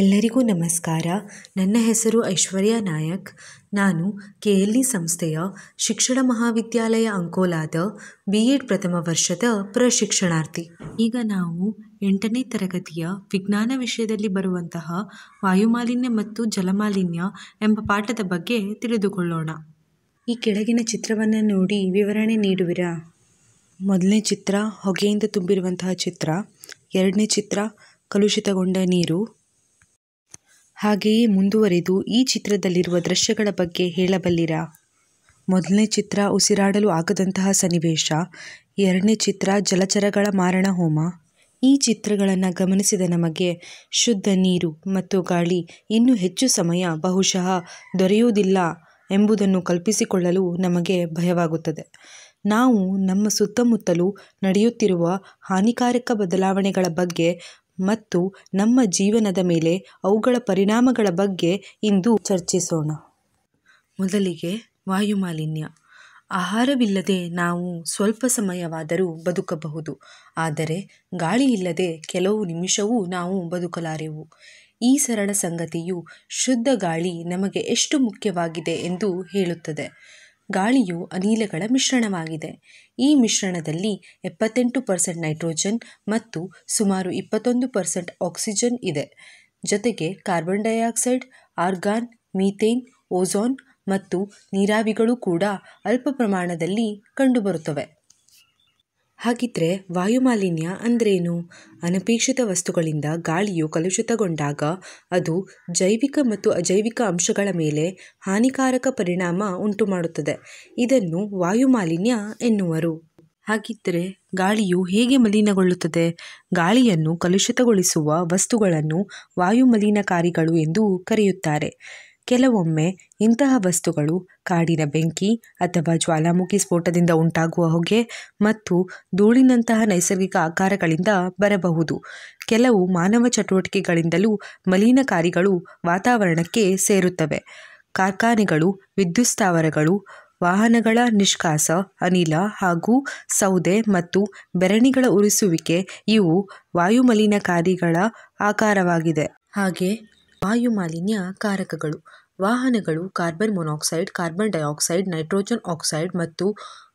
ಎಲ್ಲರಿಗೂ ನಮಸ್ಕಾರ ನನ್ನ ಹೆಸರು ಐಶ್ವರ್ಯ ನಾಯಕ್ ನಾನು ಕೆ ಎಲ್ ಇ ಸಂಸ್ಥೆಯ ಶಿಕ್ಷಣ ಮಹಾವಿದ್ಯಾಲಯ ಅಂಕೋಲಾದ ಬಿ ಎಡ್ ಪ್ರಥಮ ವರ್ಷದ ಪ್ರಶಿಕ್ಷಣಾರ್ಥಿ ಈಗ ನಾವು ಎಂಟನೇ ತರಗತಿಯ ವಿಜ್ಞಾನ ವಿಷಯದಲ್ಲಿ ಬರುವಂತಹ ವಾಯುಮಾಲಿನ್ಯ ಮತ್ತು ಜಲಮಾಲಿನ್ಯ ಎಂಬ ಪಾಠದ ಬಗ್ಗೆ ತಿಳಿದುಕೊಳ್ಳೋಣ ಈ ಕೆಳಗಿನ ಚಿತ್ರವನ್ನು ನೋಡಿ ವಿವರಣೆ ನೀಡುವಿರಾ ಮೊದಲನೇ ಚಿತ್ರ ಹೊಗೆಯಿಂದ ತುಂಬಿರುವಂತಹ ಚಿತ್ರ ಎರಡನೇ ಚಿತ್ರ ಕಲುಷಿತಗೊಂಡ ನೀರು ಹಾಗೆಯೇ ಮುಂದುವರೆದು ಈ ಚಿತ್ರದಲ್ಲಿರುವ ದೃಶ್ಯಗಳ ಬಗ್ಗೆ ಹೇಳಬಲ್ಲಿರಾ ಮೊದಲನೇ ಚಿತ್ರ ಉಸಿರಾಡಲು ಆಗದಂತಹ ಸನ್ನಿವೇಶ ಎರಡನೇ ಚಿತ್ರ ಜಲಚರಗಳ ಮಾರಣ ಹೋಮ ಈ ಚಿತ್ರಗಳನ್ನು ಗಮನಿಸಿದ ನಮಗೆ ಶುದ್ಧ ನೀರು ಮತ್ತು ಗಾಳಿ ಇನ್ನೂ ಹೆಚ್ಚು ಸಮಯ ಬಹುಶಃ ದೊರೆಯುವುದಿಲ್ಲ ಎಂಬುದನ್ನು ಕಲ್ಪಿಸಿಕೊಳ್ಳಲು ನಮಗೆ ಭಯವಾಗುತ್ತದೆ ನಾವು ನಮ್ಮ ಸುತ್ತಮುತ್ತಲು ನಡೆಯುತ್ತಿರುವ ಹಾನಿಕಾರಕ ಬದಲಾವಣೆಗಳ ಬಗ್ಗೆ ಮತ್ತು ನಮ್ಮ ಜೀವನದ ಮೇಲೆ ಅವುಗಳ ಪರಿಣಾಮಗಳ ಬಗ್ಗೆ ಇಂದು ಚರ್ಚಿಸೋಣ ಮೊದಲಿಗೆ ವಾಯುಮಾಲಿನ್ಯ ಆಹಾರವಿಲ್ಲದೆ ನಾವು ಸ್ವಲ್ಪ ಸಮಯವಾದರೂ ಬದುಕಬಹುದು ಆದರೆ ಗಾಳಿ ಇಲ್ಲದೆ ಕೆಲವು ನಿಮಿಷವೂ ನಾವು ಬದುಕಲಾರೆವು ಈ ಸರಳ ಸಂಗತಿಯು ಶುದ್ಧ ಗಾಳಿ ನಮಗೆ ಎಷ್ಟು ಮುಖ್ಯವಾಗಿದೆ ಎಂದು ಹೇಳುತ್ತದೆ ಗಾಳಿಯು ಅನಿಲಗಳ ಮಿಶ್ರಣವಾಗಿದೆ ಈ ಮಿಶ್ರಣದಲ್ಲಿ ಎಪ್ಪತ್ತೆಂಟು ಪರ್ಸೆಂಟ್ ನೈಟ್ರೋಜನ್ ಮತ್ತು ಸುಮಾರು ಇಪ್ಪತ್ತೊಂದು ಪರ್ಸೆಂಟ್ ಆಕ್ಸಿಜನ್ ಇದೆ ಜೊತೆಗೆ carbon dioxide argon methane ozone ಮತ್ತು ನೀರಾವಿಗಳು ಕೂಡ ಅಲ್ಪ ಪ್ರಮಾಣದಲ್ಲಿ ಕಂಡುಬರುತ್ತವೆ ಹಾಗಿದ್ರೆ ವಾಯುಮಾಲಿನ್ಯ ಅಂದ್ರೇನು? ಅನಪೇಕ್ಷಿತ ವಸ್ತುಗಳಿಂದ ಗಾಳಿಯು ಕಲುಷಿತಗೊಂಡಾಗ ಅದು ಜೈವಿಕ ಮತ್ತು ಅಜೈವಿಕ ಅಂಶಗಳ ಮೇಲೆ ಹಾನಿಕಾರಕ ಪರಿಣಾಮ ಉಂಟುಮಾಡುತ್ತದೆ. ಇದನ್ನು ವಾಯುಮಾಲಿನ್ಯ ಎನ್ನುವರು. ಹಾಗಿದ್ರೆ ಗಾಳಿಯು ಹೇಗೆ ಮಲಿನಗೊಳ್ಳುತ್ತದೆ? ಗಾಳಿಯನ್ನು ಕಲುಷಿತಗೊಳಿಸುವ ವಸ್ತುಗಳನ್ನು ವಾಯುಮಲಿನಕಾರಿಗಳು ಎಂದು ಕರೆಯುತ್ತಾರೆ. ಕೆಲವೊಮ್ಮೆ ಇಂತಹ ವಸ್ತುಗಳು ಕಾಡಿನ ಬೆಂಕಿ ಅಥವಾ ಜ್ವಾಲಾಮುಖಿ ಸ್ಫೋಟದಿಂದ ಉಂಟಾಗುವ ಹೊಗೆ ಮತ್ತು ಧೂಳಿನಂತಹ ನೈಸರ್ಗಿಕ ಆಕಾರಗಳಿಂದ ಬರಬಹುದು ಕೆಲವು ಮಾನವ ಚಟುವಟಿಕೆಗಳಿಂದಲೂ ಮಲಿನಕಾರಿಗಳು ವಾತಾವರಣಕ್ಕೆ ಸೇರುತ್ತವೆ ಕಾರ್ಖಾನೆಗಳು ವಿದ್ಯುತ್ ಸ್ಥಾವರಗಳು ವಾಹನಗಳ ನಿಷ್ಕಾಸ ಅನಿಲ ಹಾಗೂ ಸೌದೆ ಮತ್ತು ಬೆರಣಿಗಳ ಉರಿಸುವಿಕೆ ಇವು ವಾಯುಮಲಿನಕಾರಿಗಳ ಆಕಾರವಾಗಿದೆ ಹಾಗೆ ವಾಯು ಮಾಲಿನ್ಯ ಕಾರಕಗಳು ವಾಹನಗಳು carbon monoxide carbon dioxide nitrogen oxide ಮತ್ತು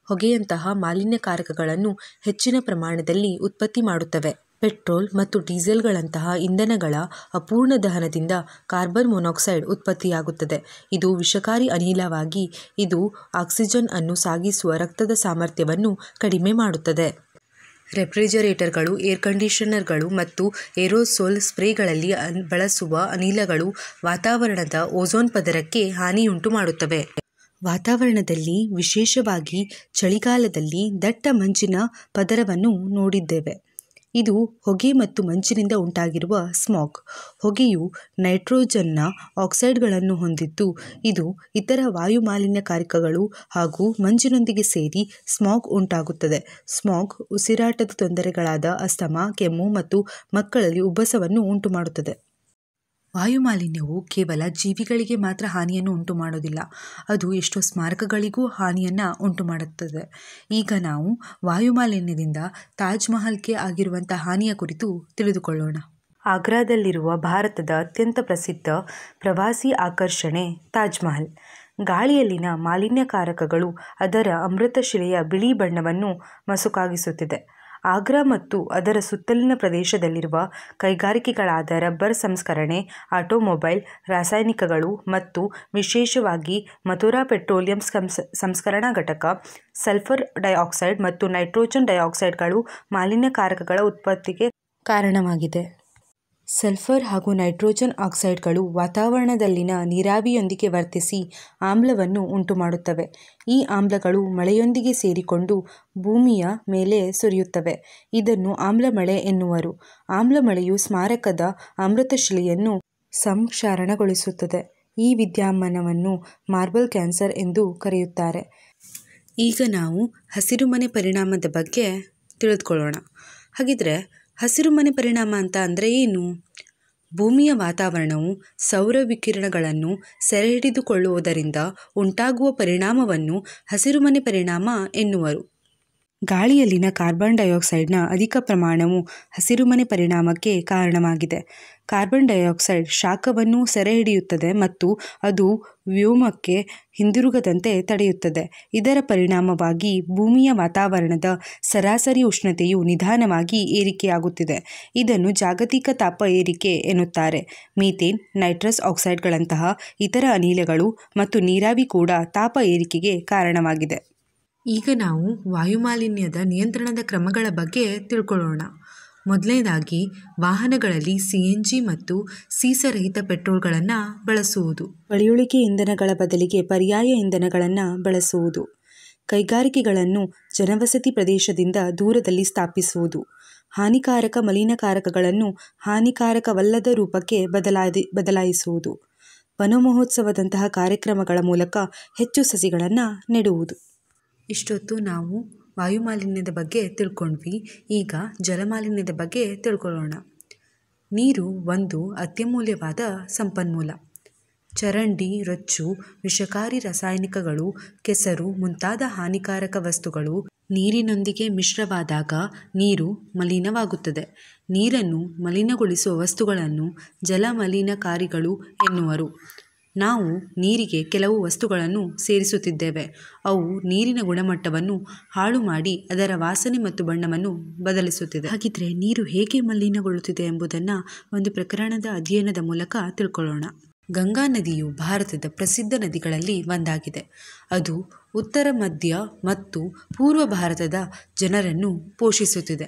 ಹೊಗೆಯಂತಹ ಮಾಲಿನ್ಯಕಾರಕಗಳನ್ನು ಹೆಚ್ಚಿನ ಪ್ರಮಾಣದಲ್ಲಿ ಉತ್ಪತ್ತಿ ಮಾಡುತ್ತವೆ. ಪೆಟ್ರೋಲ್ ಮತ್ತು ಡೀಸೆಲ್ಗಳಂತಹ ಇಂಧನಗಳ ಅಪೂರ್ಣ ದಹನದಿಂದ ಕಾರ್ಬನ್ ಮೊನಾಕ್ಸೈಡ್ ಉತ್ಪತ್ತಿಯಾಗುತ್ತದೆ. ಇದು ವಿಷಕಾರಿ ಅನಿಲವಾಗಿ ಇದು ಆಕ್ಸಿಜನ್ ಅನ್ನು ಸಾಗಿಸುವ ರಕ್ತದ ಸಾಮರ್ಥ್ಯವನ್ನು ಕಡಿಮೆ ಮಾಡುತ್ತದೆ. ರೆಫ್ರಿಜರೇಟರ್ಗಳು ಏರ್ ಕಂಡೀಷನರ್ಗಳು ಮತ್ತು ಏರೋಸೋಲ್ ಸ್ಪ್ರೇಗಳಲ್ಲಿ ಬಳಸುವ ಅನಿಲಗಳು ವಾತಾವರಣದ ಓಝೋನ್ ಪದರಕ್ಕೆ ಹಾನಿಯುಂಟು ಮಾಡುತ್ತವೆ ವಾತಾವರಣದಲ್ಲಿ ವಿಶೇಷವಾಗಿ ಚಳಿಗಾಲದಲ್ಲಿ ದಟ್ಟ ಮಂಜಿನ ಪದರವನ್ನು ನೋಡಿದ್ದೇವೆ ಇದು ಹೊಗೆ ಮತ್ತು ಮಂಜಿನಿಂದ ಉಂಟಾಗಿರುವ ಸ್ಮೋಕ್ ಹೊಗೆಯು ನೈಟ್ರೋಜನ್ನ ಆಕ್ಸೈಡ್ಗಳನ್ನು ಹೊಂದಿದ್ದು ಇದು ಇತರ ಮಾಲಿನ್ಯಕಾರಕಗಳು ಹಾಗೂ ಮಂಜಿನೊಂದಿಗೆ ಸೇರಿ ಸ್ಮೋಕ್ ಉಂಟಾಗುತ್ತದೆ ಸ್ಮೋಕ್ ಉಸಿರಾಟದ ತೊಂದರೆಗಳಾದ ಅಸ್ತಮ ಕೆಮ್ಮು ಮತ್ತು ಮಕ್ಕಳಲ್ಲಿ ಉಬ್ಬಸವನ್ನು ಉಂಟುಮಾಡುತ್ತದೆ ವಾಯುಮಾಲಿನ್ಯವು ಕೇವಲ ಜೀವಿಗಳಿಗೆ ಮಾತ್ರ ಹಾನಿಯನ್ನು ಉಂಟು ಮಾಡೋದಿಲ್ಲ ಅದು ಎಷ್ಟೋ ಸ್ಮಾರಕಗಳಿಗೂ ಹಾನಿಯನ್ನು ಉಂಟು ಮಾಡುತ್ತದೆ ಈಗ ನಾವು ವಾಯುಮಾಲಿನ್ಯದಿಂದ ತಾಜ್ ಆಗಿರುವಂಥ ಹಾನಿಯ ಕುರಿತು ತಿಳಿದುಕೊಳ್ಳೋಣ ಆಗ್ರಾದಲ್ಲಿರುವ ಭಾರತದ ಅತ್ಯಂತ ಪ್ರಸಿದ್ಧ ಪ್ರವಾಸಿ ಆಕರ್ಷಣೆ ತಾಜ್ ಮಹಲ್ ಗಾಳಿಯಲ್ಲಿನ ಮಾಲಿನ್ಯಕಾರಕಗಳು ಅದರ ಅಮೃತಶಿಲೆಯ ಬಿಳಿ ಬಣ್ಣವನ್ನು ಮಸುಕಾಗಿಸುತ್ತಿದೆ ಆಗ್ರಾ ಮತ್ತು ಅದರ ಸುತ್ತಲಿನ ಪ್ರದೇಶದಲ್ಲಿರುವ ಕೈಗಾರಿಕೆಗಳಾದ ರಬ್ಬರ್ ಸಂಸ್ಕರಣೆ ಆಟೋಮೊಬೈಲ್ ರಾಸಾಯನಿಕಗಳು ಮತ್ತು ವಿಶೇಷವಾಗಿ ಮಥುರಾ ಪೆಟ್ರೋಲಿಯಂ ಸಂಸ್ಕರಣಾ ಘಟಕ ಸಲ್ಫರ್ ಡೈಆಕ್ಸೈಡ್ ಮತ್ತು ನೈಟ್ರೋಜನ್ ಡೈಆಕ್ಸೈಡ್ಗಳು ಮಾಲಿನ್ಯಕಾರಕಗಳ ಉತ್ಪತ್ತಿಗೆ ಕಾರಣವಾಗಿದೆ ಸಲ್ಫರ್ ಹಾಗೂ ನೈಟ್ರೋಜನ್ ಆಕ್ಸೈಡ್ಗಳು ವಾತಾವರಣದಲ್ಲಿನ ನೀರಾವಿಯೊಂದಿಗೆ ವರ್ತಿಸಿ ಆಮ್ಲವನ್ನು ಉಂಟುಮಾಡುತ್ತವೆ. ಈ ಆಮ್ಲಗಳು ಮಳೆಯೊಂದಿಗೆ ಸೇರಿಕೊಂಡು ಭೂಮಿಯ ಮೇಲೆ ಸುರಿಯುತ್ತವೆ. ಇದನ್ನು ಆಮ್ಲಮಳೆ ಎನ್ನುವರು. ಆಮ್ಲಮಳೆಯು ಸ್ಮಾರಕದ ಅಮೃತಶಿಲೆಯನ್ನು ಸಂಕ್ಷಾರಣಗೊಳಿಸುತ್ತದೆ. ಈ ವಿದ್ಯಮಾನವನ್ನು ಮಾರ್ಬಲ್ ಕ್ಯಾನ್ಸರ್ ಎಂದು ಕರೆಯುತ್ತಾರೆ. ಈಗ ನಾವು ಹಸಿರುಮನೆ ಪರಿಣಾಮದ ಬಗ್ಗೆ ತಿಳಿದುಕೊಳ್ಳೋಣ ಹಾಗಿದ್ರೆ ಹಸಿರುಮನೆ ಪರಿಣಾಮ ಅಂತ ಅಂದರೆ ಏನು ಭೂಮಿಯ ವಾತಾವರಣವು ಸೌರ ವಿಕಿರಣಗಳನ್ನು ಸೆರೆಹಿಡಿದುಕೊಳ್ಳುವುದರಿಂದ ಉಂಟಾಗುವ ಪರಿಣಾಮವನ್ನು ಹಸಿರುಮನೆ ಪರಿಣಾಮ ಎನ್ನುವರು ಗಾಳಿಯಲ್ಲಿನ ಕಾರ್ಬನ್ ಡೈಆಕ್ಸೈಡ್ನ ಅಧಿಕ ಪ್ರಮಾಣವು ಹಸಿರುಮನೆ ಪರಿಣಾಮಕ್ಕೆ ಕಾರಣವಾಗಿದೆ ಕಾರ್ಬನ್ ಡೈಆಕ್ಸೈಡ್ ಶಾಖವನ್ನು ಸೆರೆಹಿಡಿಯುತ್ತದೆ ಮತ್ತು ಅದು ವ್ಯೋಮಕ್ಕೆ ಹಿಂದಿರುಗದಂತೆ ತಡೆಯುತ್ತದೆ ಇದರ ಪರಿಣಾಮವಾಗಿ ಭೂಮಿಯ ವಾತಾವರಣದ ಸರಾಸರಿ ಉಷ್ಣತೆಯು ನಿಧಾನವಾಗಿ ಏರಿಕೆಯಾಗುತ್ತಿದೆ ಇದನ್ನು ಜಾಗತಿಕ ತಾಪ ಏರಿಕೆ ಎನ್ನುತ್ತಾರೆ ಮೀಥೇನ್ ನೈಟ್ರಸ್ ಆಕ್ಸೈಡ್ಗಳಂತಹ ಇತರ ಅನಿಲಗಳು ಮತ್ತು ನೀರಾವಿ ಕೂಡ ತಾಪ ಏರಿಕೆಗೆ ಕಾರಣವಾಗಿದೆ ಈಗ ನಾವು ವಾಯುಮಾಲಿನ್ಯದ ನಿಯಂತ್ರಣದ ಕ್ರಮಗಳ ಬಗ್ಗೆ ತಿಳ್ಕೊಳ್ಳೋಣ ಮೊದಲನೇದಾಗಿ ವಾಹನಗಳಲ್ಲಿ ಸಿ ಎನ್ ಜಿ ಮತ್ತು ಸೀಸರಹಿತ ಪೆಟ್ರೋಲ್ಗಳನ್ನು ಬಳಸುವುದು ಅಳೆಯುಳಿಕೆ ಇಂಧನಗಳ ಬದಲಿಗೆ ಪರ್ಯಾಯ ಇಂಧನಗಳನ್ನು ಬಳಸುವುದು ಕೈಗಾರಿಕೆಗಳನ್ನು ಜನವಸತಿ ಪ್ರದೇಶದಿಂದ ದೂರದಲ್ಲಿ ಸ್ಥಾಪಿಸುವುದು ಹಾನಿಕಾರಕ ಮಲಿನಕಾರಕಗಳನ್ನು ಹಾನಿಕಾರಕವಲ್ಲದ ರೂಪಕ್ಕೆ ಬದಲಾದಿ ಬದಲಾಯಿಸುವುದು ವನಮಹೋತ್ಸವದಂತಹ ಕಾರ್ಯಕ್ರಮಗಳ ಮೂಲಕ ಹೆಚ್ಚು ಸಸಿಗಳನ್ನು ನೆಡುವುದು ಇಷ್ಟೊತ್ತು ನಾವು ವಾಯುಮಾಲಿನ್ಯದ ಬಗ್ಗೆ ತಿಳ್ಕೊಂಡ್ವಿ ಈಗ ಜಲಮಾಲಿನ್ಯದ ಬಗ್ಗೆ ತಿಳ್ಕೊಳ್ಳೋಣ ನೀರು ಒಂದು ಅತ್ಯಮೂಲ್ಯವಾದ ಸಂಪನ್ಮೂಲ ಚರಂಡಿ ರೊಚ್ಚು ವಿಷಕಾರಿ ರಾಸಾಯನಿಕಗಳು ಕೆಸರು ಮುಂತಾದ ಹಾನಿಕಾರಕ ವಸ್ತುಗಳು ನೀರಿನೊಂದಿಗೆ ಮಿಶ್ರವಾದಾಗ ನೀರು ಮಲಿನವಾಗುತ್ತದೆ ನೀರನ್ನು ಮಲಿನಗೊಳಿಸುವ ವಸ್ತುಗಳನ್ನು ಜಲಮಲಿನಕಾರಿಗಳು ಎನ್ನುವರು ನಾವು ನೀರಿಗೆ ಕೆಲವು ವಸ್ತುಗಳನ್ನು ಸೇರಿಸುತ್ತಿದ್ದೇವೆ ಅವು ನೀರಿನ ಗುಣಮಟ್ಟವನ್ನು ಹಾಳು ಮಾಡಿ ಅದರ ವಾಸನೆ ಮತ್ತು ಬಣ್ಣವನ್ನು ಬದಲಿಸುತ್ತಿದೆ ಹಾಗಿದ್ರೆ ನೀರು ಹೇಗೆ ಮಲಿನಗೊಳ್ಳುತ್ತಿದೆ ಎಂಬುದನ್ನು ಒಂದು ಪ್ರಕರಣದ ಅಧ್ಯಯನದ ಮೂಲಕ ತಿಳ್ಕೊಳ್ಳೋಣ ಗಂಗಾ ನದಿಯು ಭಾರತದ ಪ್ರಸಿದ್ಧ ನದಿಗಳಲ್ಲಿ ಒಂದಾಗಿದೆ ಅದು ಉತ್ತರ ಮಧ್ಯ ಮತ್ತು ಪೂರ್ವ ಭಾರತದ ಜನರನ್ನು ಪೋಷಿಸುತ್ತಿದೆ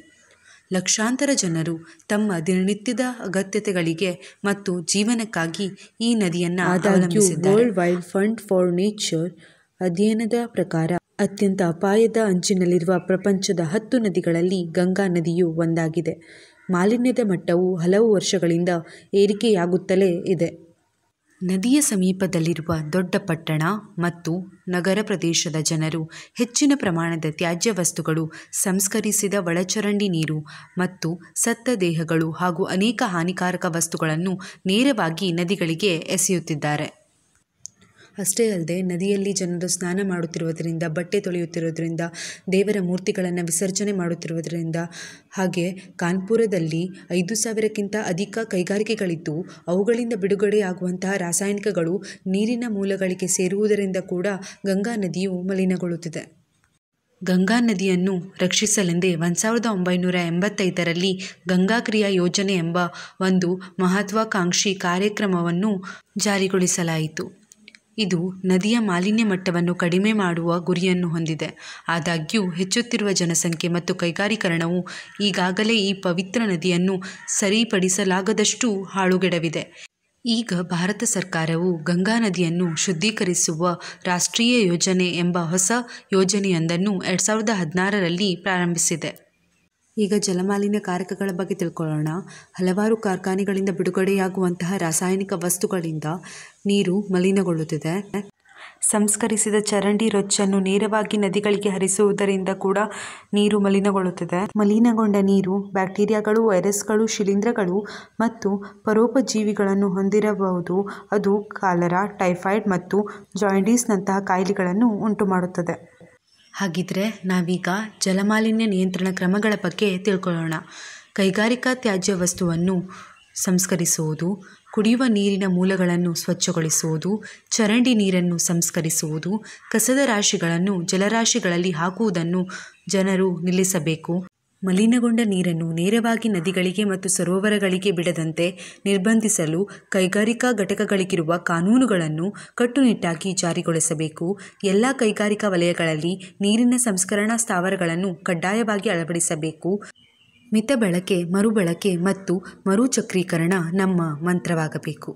ಲಕ್ಷಾಂತರ ಜನರು ತಮ್ಮ ದಿನನಿತ್ಯದ ಅಗತ್ಯತೆಗಳಿಗೆ ಮತ್ತು ಜೀವನಕ್ಕಾಗಿ ಈ ನದಿಯನ್ನು world wild fund for nature ಅಧ್ಯಯನದ ಪ್ರಕಾರ ಅತ್ಯಂತ ಅಪಾಯದ ಅಂಚಿನಲ್ಲಿರುವ ಪ್ರಪಂಚದ ಹತ್ತು ನದಿಗಳಲ್ಲಿ ಗಂಗಾ ನದಿಯು ಒಂದಾಗಿದೆ ಮಾಲಿನ್ಯದ ಮಟ್ಟವು ಹಲವು ವರ್ಷಗಳಿಂದ ಏರಿಕೆಯಾಗುತ್ತಲೇ ಇದೆ ನದಿಯ ಸಮೀಪದಲ್ಲಿರುವ ದೊಡ್ಡ ಪಟ್ಟಣ ಮತ್ತು ನಗರ ಪ್ರದೇಶದ ಜನರು ಹೆಚ್ಚಿನ ಪ್ರಮಾಣದ ತ್ಯಾಜ್ಯ ವಸ್ತುಗಳು ಸಂಸ್ಕರಿಸಿದ ಒಳಚರಂಡಿ ನೀರು ಮತ್ತು ಸತ್ತ ದೇಹಗಳು ಹಾಗೂ ಅನೇಕ ಹಾನಿಕಾರಕ ವಸ್ತುಗಳನ್ನು ನೇರವಾಗಿ ನದಿಗಳಿಗೆ ಎಸೆಯುತ್ತಿದ್ದಾರೆ ಅಷ್ಟೇ ಅಲ್ಲದೆ ನದಿಯಲ್ಲಿ ಜನರು ಸ್ನಾನ ಮಾಡುತ್ತಿರುವುದರಿಂದ ಬಟ್ಟೆ ತೊಳೆಯುತ್ತಿರುವುದರಿಂದ ದೇವರ ಮೂರ್ತಿಗಳನ್ನು ವಿಸರ್ಜನೆ ಮಾಡುತ್ತಿರುವುದರಿಂದ ಹಾಗೆ ಕಾನ್ಪುರದಲ್ಲಿ ಐದು ಸಾವಿರಕ್ಕಿಂತ ಅಧಿಕ ಕೈಗಾರಿಕೆಗಳಿದ್ದು ಅವುಗಳಿಂದ ಬಿಡುಗಡೆಯಾಗುವಂತಹ ರಾಸಾಯನಿಕಗಳು ನೀರಿನ ಮೂಲಗಳಿಗೆ ಸೇರುವುದರಿಂದ ಕೂಡ ಗಂಗಾ ನದಿಯು ಮಲಿನಗೊಳ್ಳುತ್ತಿದೆ ಗಂಗಾ ನದಿಯನ್ನು ರಕ್ಷಿಸಲೆಂದೇ ಒಂದು ಸಾವಿರದ ಒಂಬೈನೂರ ಎಂಬತ್ತೈದರಲ್ಲಿ ಗಂಗಾ ಕ್ರಿಯಾ ಯೋಜನೆ ಎಂಬ ಒಂದು ಮಹತ್ವಾಕಾಂಕ್ಷಿ ಕಾರ್ಯಕ್ರಮವನ್ನು ಜಾರಿಗೊಳಿಸಲಾಯಿತು ಇದು ನದಿಯ ಮಾಲಿನ್ಯ ಮಟ್ಟವನ್ನು ಕಡಿಮೆ ಮಾಡುವ ಗುರಿಯನ್ನು ಹೊಂದಿದೆ ಆದಾಗ್ಯೂ ಹೆಚ್ಚುತ್ತಿರುವ ಜನಸಂಖ್ಯೆ ಮತ್ತು ಕೈಗಾರೀಕರಣವು ಈಗಾಗಲೇ ಈ ಪವಿತ್ರ ನದಿಯನ್ನು ಸರಿಪಡಿಸಲಾಗದಷ್ಟು ಹಾಳುಗೆಡವಿದೆ ಈಗ ಭಾರತ ಸರ್ಕಾರವು ಗಂಗಾ ನದಿಯನ್ನು ಶುದ್ಧೀಕರಿಸುವ ರಾಷ್ಟ್ರೀಯ ಯೋಜನೆ ಎಂಬ ಹೊಸ ಯೋಜನೆಯೊಂದನ್ನು ಎರಡು ಸಾವಿರದ ಹದಿನಾರರಲ್ಲಿ ಪ್ರಾರಂಭಿಸಿದೆ ಈಗ ಜಲಮಾಲಿನ್ಯ ಕಾರಕಗಳ ಬಗ್ಗೆ ತಿಳ್ಕೊಳ್ಳೋಣ ಹಲವಾರು ಕಾರ್ಖಾನೆಗಳಿಂದ ಬಿಡುಗಡೆಯಾಗುವಂತಹ ರಾಸಾಯನಿಕ ವಸ್ತುಗಳಿಂದ ನೀರು ಮಲಿನಗೊಳ್ಳುತ್ತಿದೆ ಸಂಸ್ಕರಿಸಿದ ಚರಂಡಿ ರೊಚ್ಚನ್ನು ನೇರವಾಗಿ ನದಿಗಳಿಗೆ ಹರಿಸುವುದರಿಂದ ಕೂಡ ನೀರು ಮಲಿನಗೊಳ್ಳುತ್ತದೆ ಮಲಿನಗೊಂಡ ನೀರು ಬ್ಯಾಕ್ಟೀರಿಯಾಗಳು ವೈರಸ್ಗಳು ಶಿಲೀಂಧ್ರಗಳು ಮತ್ತು ಪರೋಪಜೀವಿಗಳನ್ನು ಹೊಂದಿರಬಹುದು ಅದು ಕಾಲರಾ ಟೈಫಾಯ್ಡ್ ಮತ್ತು ಜಾಯಿಂಡೀಸ್ನಂತಹ ಕಾಯಿಲೆಗಳನ್ನು ಉಂಟುಮಾಡುತ್ತದೆ ಹಾಗಿದ್ರೆ ನಾವೀಗ ಜಲಮಾಲಿನ್ಯ ನಿಯಂತ್ರಣ ಕ್ರಮಗಳ ಬಗ್ಗೆ ತಿಳ್ಕೊಳ್ಳೋಣ ಕೈಗಾರಿಕಾ ತ್ಯಾಜ್ಯ ವಸ್ತುವನ್ನು ಸಂಸ್ಕರಿಸುವುದು ಕುಡಿಯುವ ನೀರಿನ ಮೂಲಗಳನ್ನು ಸ್ವಚ್ಛಗೊಳಿಸುವುದು ಚರಂಡಿ ನೀರನ್ನು ಸಂಸ್ಕರಿಸುವುದು ಕಸದ ರಾಶಿಗಳನ್ನು ಜಲರಾಶಿಗಳಲ್ಲಿ ಹಾಕುವುದನ್ನು ಜನರು ನಿಲ್ಲಿಸಬೇಕು ಮಲಿನಗೊಂಡ ನೀರನ್ನು ನೇರವಾಗಿ ನದಿಗಳಿಗೆ ಮತ್ತು ಸರೋವರಗಳಿಗೆ ಬಿಡದಂತೆ ನಿರ್ಬಂಧಿಸಲು ಕೈಗಾರಿಕಾ ಘಟಕಗಳಿಗಿರುವ ಕಾನೂನುಗಳನ್ನು ಕಟ್ಟುನಿಟ್ಟಾಗಿ ಜಾರಿಗೊಳಿಸಬೇಕು ಎಲ್ಲ ಕೈಗಾರಿಕಾ ವಲಯಗಳಲ್ಲಿ ನೀರಿನ ಸಂಸ್ಕರಣಾ ಸ್ಥಾವರಗಳನ್ನು ಕಡ್ಡಾಯವಾಗಿ ಅಳವಡಿಸಬೇಕು ಮಿತ ಬಳಕೆ ಮರುಬಳಕೆ ಮತ್ತು ಮರುಚಕ್ರೀಕರಣ ನಮ್ಮ ಮಂತ್ರವಾಗಬೇಕು